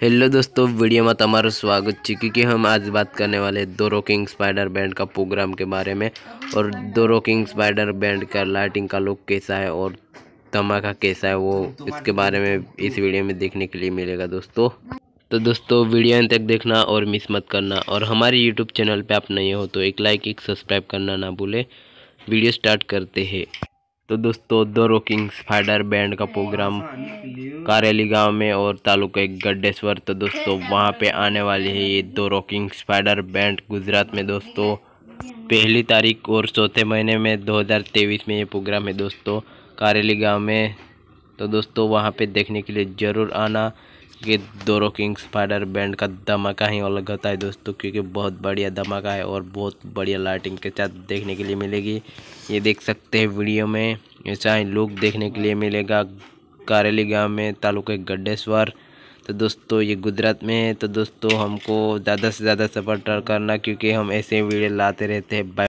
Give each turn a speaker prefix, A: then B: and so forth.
A: hello दोस्तों video में तुम्हारा स्वागत है क्योंकि हम आज बात करने वाले दोरो किंग स्पाइडर बैंड का प्रोग्राम के बारे में और दोरो किंग स्पाइडर बैंड का लाइटिंग का लुक कैसा है और धमाका कैसा है वो इसके बारे में इस वीडियो में देखने के लिए मिलेगा दोस्तों तो दोस्तों वीडियो अंत तक देखना और मिस मत करना और हमारे यूट्यूब चैनल पर आप नए हो तो एक लाइक एक सब्सक्राइब करना ना भूलें वीडियो स्टार्ट करते हैं तो दोस्तों दो रोकिंग फाइडर बैंड का प्रोग्राम कारेली गांव में और तालुका गड्ढेश्वर तो दोस्तों वहां पे आने वाली है ये दो रोकिंग फाइटर बैंड गुजरात में दोस्तों पहली तारीख और चौथे महीने में 2023 में ये प्रोग्राम है दोस्तों कारेली गांव में तो दोस्तों वहां पे देखने के लिए ज़रूर आना ये दोनों किंग स्पाइडर बैंड का धमाका ही अलग होता है दोस्तों क्योंकि बहुत बढ़िया धमाका है और बहुत बढ़िया लाइटिंग के साथ देखने के लिए मिलेगी ये देख सकते हैं वीडियो में ऐसा ही लुक देखने के लिए मिलेगा कारेली गाँव में तालुक गड्ढेश्वर तो दोस्तों ये गुजरात में है तो दोस्तों हमको ज़्यादा से ज़्यादा सपोर्ट करना क्योंकि हम ऐसे वीडियो लाते रहते हैं